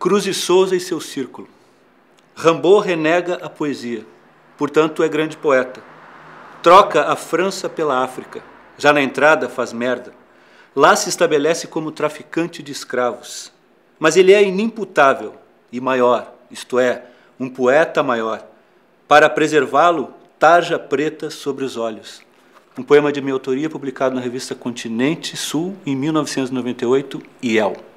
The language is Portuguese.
Cruz e Souza e seu círculo. Rimbaud renega a poesia, portanto é grande poeta. Troca a França pela África. Já na entrada faz merda. Lá se estabelece como traficante de escravos. Mas ele é inimputável e maior, isto é, um poeta maior. Para preservá-lo, tarja preta sobre os olhos. Um poema de minha autoria publicado na revista Continente Sul em 1998, IEL.